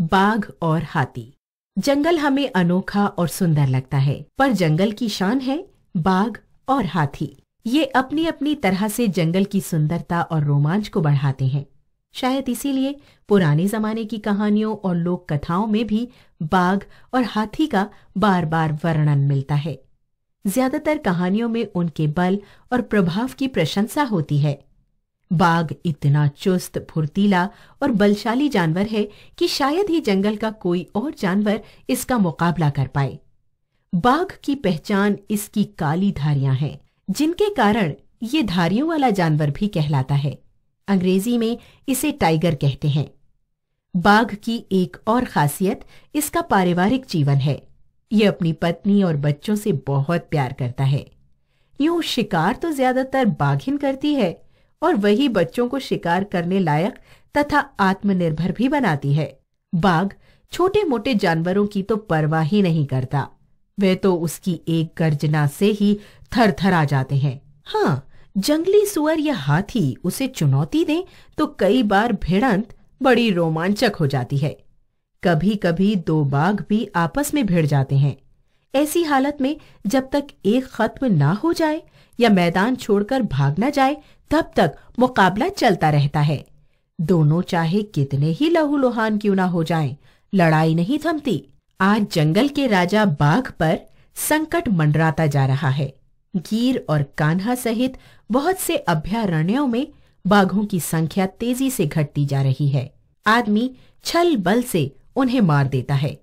बाघ और हाथी जंगल हमें अनोखा और सुंदर लगता है पर जंगल की शान है बाघ और हाथी ये अपनी अपनी तरह से जंगल की सुंदरता और रोमांच को बढ़ाते हैं शायद इसीलिए पुराने जमाने की कहानियों और लोक कथाओं में भी बाघ और हाथी का बार बार वर्णन मिलता है ज्यादातर कहानियों में उनके बल और प्रभाव की प्रशंसा होती है बाघ इतना चुस्त फुर्तीला और बलशाली जानवर है कि शायद ही जंगल का कोई और जानवर इसका मुकाबला कर पाए बाघ की पहचान इसकी काली धारियां हैं जिनके कारण ये धारियों वाला जानवर भी कहलाता है अंग्रेजी में इसे टाइगर कहते हैं बाघ की एक और खासियत इसका पारिवारिक जीवन है ये अपनी पत्नी और बच्चों से बहुत प्यार करता है यूं शिकार तो ज्यादातर बाघिन करती है और वही बच्चों को शिकार करने लायक तथा आत्मनिर्भर भी बनाती है बाघ छोटे मोटे जानवरों की तो परवाह ही नहीं करता वे तो उसकी एक गर्जना से ही थर थर आ जाते हैं हाँ जंगली सुअर या हाथी उसे चुनौती दें तो कई बार भिड़ंत बड़ी रोमांचक हो जाती है कभी कभी दो बाघ भी आपस में भिड़ जाते हैं ऐसी हालत में जब तक एक खत्म ना हो जाए या मैदान छोड़कर भाग ना जाए तब तक मुकाबला चलता रहता है दोनों चाहे कितने ही लहूलुहान क्यों ना हो जाएं, लड़ाई नहीं थमती आज जंगल के राजा बाघ पर संकट मंडराता जा रहा है गीर और कान्हा सहित बहुत से अभ्यारण्यों में बाघों की संख्या तेजी से घटती जा रही है आदमी छल बल से उन्हें मार देता है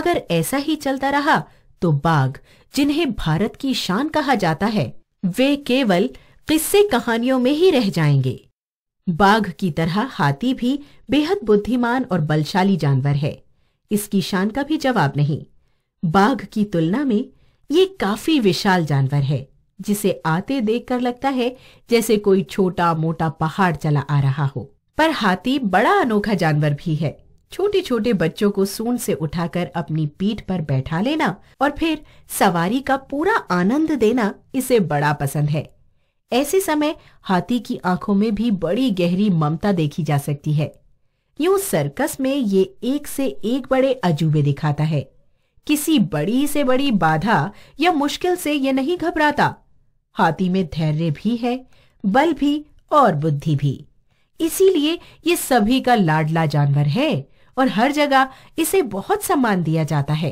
अगर ऐसा ही चलता रहा तो बाघ जिन्हें भारत की शान कहा जाता है वे केवल किस्से कहानियों में ही रह जाएंगे बाघ की तरह हाथी भी बेहद बुद्धिमान और बलशाली जानवर है इसकी शान का भी जवाब नहीं बाघ की तुलना में ये काफी विशाल जानवर है जिसे आते देखकर लगता है जैसे कोई छोटा मोटा पहाड़ चला आ रहा हो पर हाथी बड़ा अनोखा जानवर भी है छोटे छोटे बच्चों को सून से उठाकर अपनी पीठ पर बैठा लेना और फिर सवारी का पूरा आनंद देना इसे बड़ा पसंद है ऐसे समय हाथी की आंखों में भी बड़ी गहरी ममता देखी जा सकती है यूं सर्कस में ये एक से एक बड़े अजूबे दिखाता है किसी बड़ी से बड़ी बाधा या मुश्किल से ये नहीं घबराता हाथी में धैर्य भी है बल भी और बुद्धि भी इसीलिए ये सभी का लाडला जानवर है और हर जगह इसे बहुत सम्मान दिया जाता है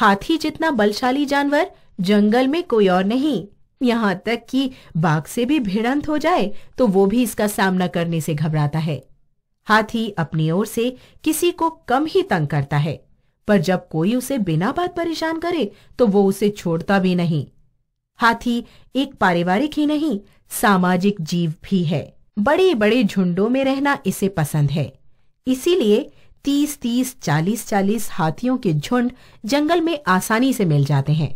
हाथी जितना बलशाली जानवर जंगल में कोई और नहीं यहाँ तक कि बाघ से भी भिड़ंत हो जाए तो वो भी इसका सामना करने से घबराता है हाथी अपनी ओर से किसी को कम ही तंग करता है पर जब कोई उसे बिना बात परेशान करे तो वो उसे छोड़ता भी नहीं हाथी एक पारिवारिक ही नहीं सामाजिक जीव भी है बड़े बड़े झुंडों में रहना इसे पसंद है इसीलिए तीस तीस चालीस चालीस हाथियों के झुंड जंगल में आसानी से मिल जाते हैं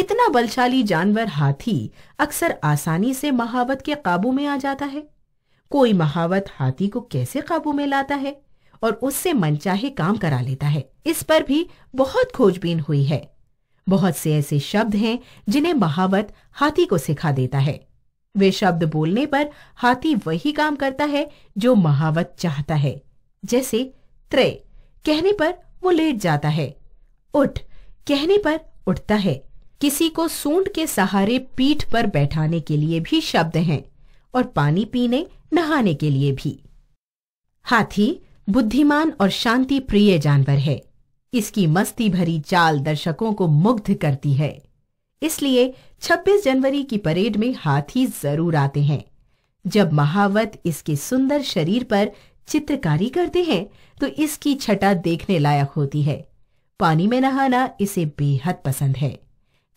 इतना बलशाली जानवर हाथी अक्सर आसानी से महावत के काबू में आ जाता है कोई महावत हाथी को कैसे काबू में लाता है और उससे मनचाहे काम करा लेता है इस पर भी बहुत खोजबीन हुई है बहुत से ऐसे शब्द हैं जिन्हें महावत हाथी को सिखा देता है वे शब्द बोलने पर हाथी वही काम करता है जो महावत चाहता है जैसे त्रय कहने पर वो लेट जाता है उठ कहने पर उठता है किसी को सूंड के सहारे पीठ पर बैठाने के लिए भी शब्द हैं और पानी पीने नहाने के लिए भी हाथी बुद्धिमान और शांति प्रिय जानवर है इसकी मस्ती भरी चाल दर्शकों को मुग्ध करती है इसलिए 26 जनवरी की परेड में हाथी जरूर आते हैं जब महावत इसके सुंदर शरीर पर चित्रकारी करते हैं तो इसकी छटा देखने लायक होती है पानी में नहाना इसे बेहद पसंद है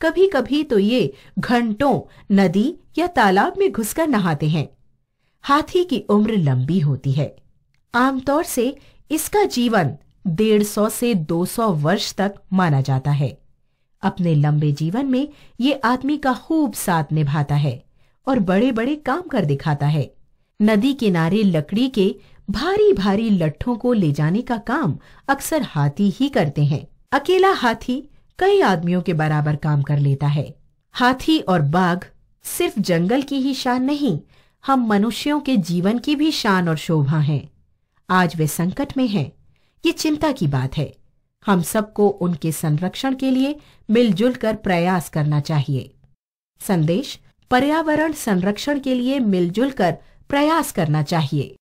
कभी कभी तो ये घंटों नदी या तालाब में घुसकर नहाते हैं हाथी की उम्र लंबी होती है आमतौर से इसका जीवन 150 से 200 वर्ष तक माना जाता है अपने लंबे जीवन में ये आदमी का खूब साथ निभाता है और बड़े बड़े काम कर दिखाता है नदी किनारे लकड़ी के भारी भारी लट्ठों को ले जाने का काम अक्सर हाथी ही करते हैं अकेला हाथी कई आदमियों के बराबर काम कर लेता है हाथी और बाघ सिर्फ जंगल की ही शान नहीं हम मनुष्यों के जीवन की भी शान और शोभा हैं आज वे संकट में हैं ये चिंता की बात है हम सबको उनके संरक्षण के लिए मिलजुल कर प्रयास करना चाहिए संदेश पर्यावरण संरक्षण के लिए मिलजुल कर प्रयास करना चाहिए